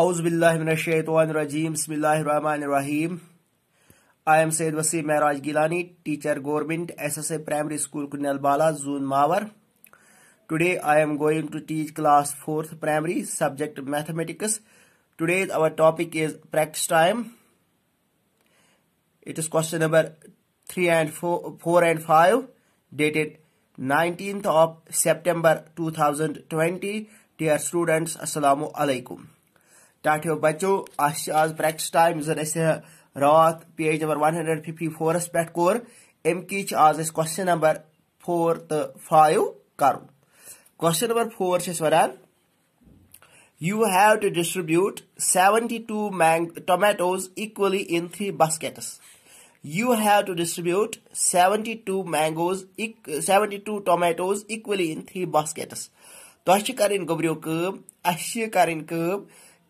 आउज़बिल्लाशतवानरजीम बसमीम I am Syed Waseem Maharaj Gilani teacher government S S A primary school Kunalbala जून Mawar today I am going to teach class fourth primary subject mathematics today our topic is practice time it is question number three and four and five dated nineteen of September two thousand twenty dear students असलकुम टाठियो बचो आज practice time जन अस रात page number one hundred fifty फोरस पे core अमकी आज अस क्वेश्चन नंबर फोर तो फाइव कर question number four one you have to distribute seventy two mango tomatoes equally in three baskets you have to distribute seventy two mangoes seventy two tomatoes equally in three baskets तुम्हें कर गबरियो अच्छी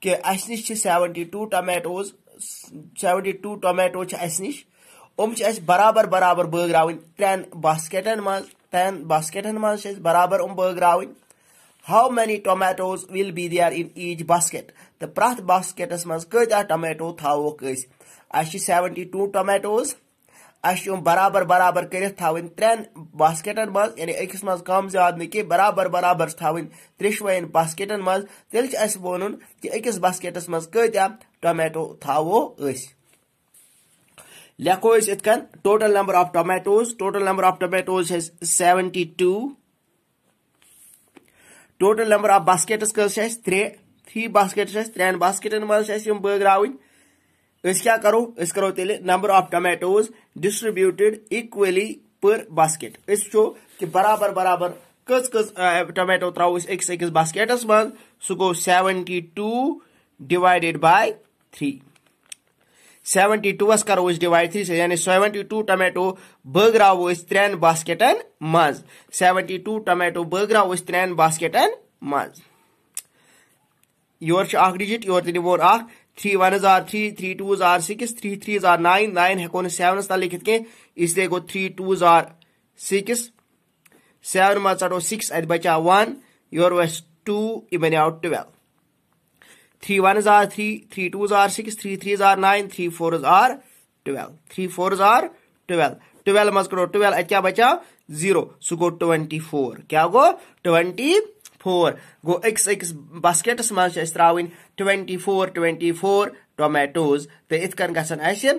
कि अस नश two tomatoes seventy two tomato अस नश अम बराबर बराबर बٲگراوٕنۍ ट्रेन बास्कटन मज ट्रेन बास्कटन मज बराबर उम बٲگراوٕنۍ how many tomatoes will be there in each basket तो प्रथ बास्कटस मज कत टमेटो थोक सेवनटी टू टमेटोज अम बराबर बराबर कर त्रेन बास्कटन मज यानी मज कम ज्यादा नी बराबर बराबर थवन त्रेशवन बास्कटन मज तेल वन कि अकिस बास्कटस मज क्या टमेटो थो लेखो इत total number of tomatoes total number of tomatoes seventy two total number of baskets कस त्रे थ्री बास्केट त्रेन बास्कटन मज बगरावन क्या करो करो तेले number of tomatoes distributed equally पर बास्केट इस कि बराबर बराबर कस कस टमेटो त्रो अक्स बास्केटस मन सो गो seventy two divided by three seventy टूस करो डिवाइड थ्री से यानी सेवेंटी टू टमेटो बगो त्रेन बास्केटन मज सेवेंटी टू टमेटो बगो त्रेन बास्केटन मज योर डिजिट योर तो थ्री वन जार three three two are six three three जार नाइन नाइन हेको सेवनस तल लिखित कह इसलिए गो three two are six seven मा चटो सिक्स अत बचा वन योर वस टू यह बनो टुवेल्व थ्री वन जार थ्री थ्री टू जार सिक्स थ्री थ्री जार नाइन थ्री फोर जार टुवेल्व थ्री फोर जार टुवेल्व टुवेल्व मज करो टुवेल्व क्या बचा जीरो सो गो ट्वेंटी फोर क्या गो ट्वेंटी فور گو أکس أکس باسکیٹس مز تراوی twenty four twenty four tomatoes تو ات کن گھن اہل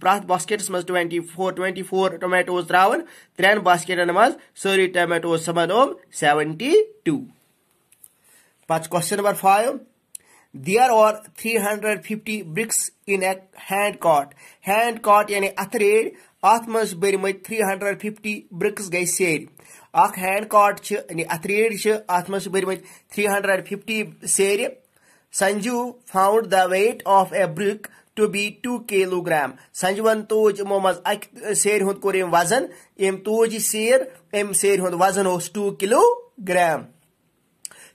پریت باسکیٹس مز twenty four twenty four tomatoes تراون ترین باسکیٹن مز ساری ٹومیٹوز سمن اوم سیونٹی ٹو پتہ question number five there are three hundred fifty bricks in a hand cart hand cart یعنی اتھ ریڑ ات مز بر مت تھری ہنڈریڈ ففٹی برکس گئی سیر अख हैंड काट अथरीड अत मज भरम थ्री हंड्रेड फिफ्टी सर Sanju found the weight of a brick to be two kilogram संजुन तूज यमो मज अक सर हूं कोर वजन यम तूज यह सर अम सर हूं वजन टू किलोग्राम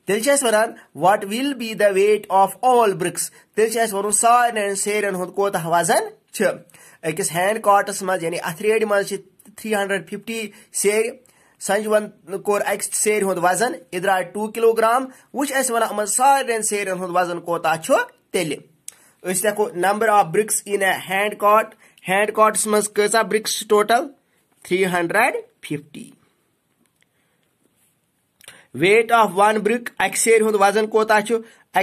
तेल वन what will be the weight of all bricks तेल वन सारे सैरन हूं कोत वजन अकिस हैंड काटस मे अथ रेड मे थ्री हंड्रेड फिफ्टी सैर संजवन कोर अक् सर हूं वजन यह द्राय टू किलोग्राम वो वन सारे सैरन हूं वजन कोता तेल हेको number of bricks in a hand cart hand कॉटस मज कचा bricks total three hundred fifty weight of one brick अक सर हूं वजन कोता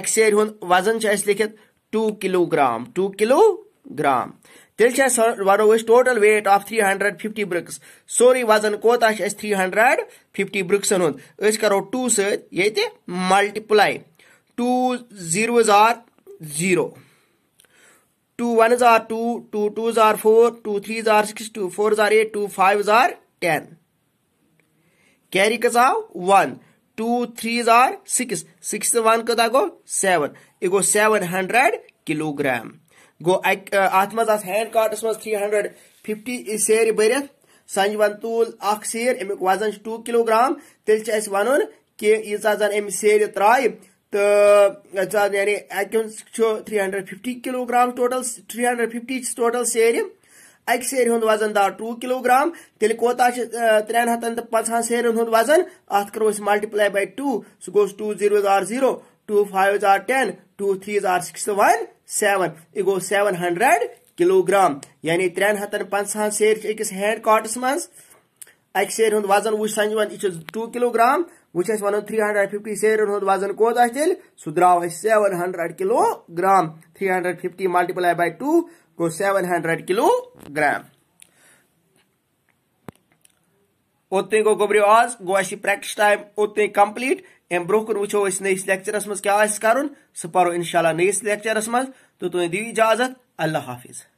अक सर हूं वजन लिखित टू किलोग्राम टू किलोग्राम تیٚلہِ چھِ اَسہِ وَنو أسۍ total weight of three hundred fifty bricks سورُے وَزن کوتاہ چھُ اَسہِ تھرٛی ہنٛڈرنٛڈ فِفٹی برٛکسن ہُنٛد أسۍ کَرو ٹوٗ سۭتۍ ییٚتہِ multiply two zeros are zero two ones are two two twos are four two threes are six two fours are eight two fives are ten carry کٔژ آو one two threes are six six تہٕ one کوٗتاہ گوٚو seven یہِ گوٚو seven hundred kilogram गो अत मज हैंड कार्टस मज थ्री हंड्रेड फिफ्टी सर भरत संजवन तूल अख सर अमुक वजन टू किलोग्राम तेल वन कि यूसा जन अम सर त्राई तो यानी अकि three hundred fifty kilogram total three hundred fifty total सर अक सर वजन दाव टू किलोग्राम तेल कौत त्रेन हतन तो पंचान सर वजन अत करो मल्टिप्लाई बाय टू सू गो टू जीरो जार जीरो टू फाइव जार ten two three are six one seven यह गो सेवन हंड्रेड किलोग्राम यानी त्रेन हतन पंचाहन सर अकिस हैंड काटस मं अक सर वजन वो सन यह टू किलोग्राम वह वन थ्री हंड्रेड फिफ्टी सेरन वजन कौत तेल सह द्राव seven hundred kilogram three hundred fifty multiply by two गो सेवन हंड्रेड किलोग्राम ओत गो गोबरी आज गो अ प्रैक्टिस टाइम ओत कम्प्लीट अम ब्रोह कुन वो नईस लैक्चरस मज क्या कर सह पो इनशाला नईस लैक्चरस मज तो तुम दि इजाजत अल्लाह हाफिज़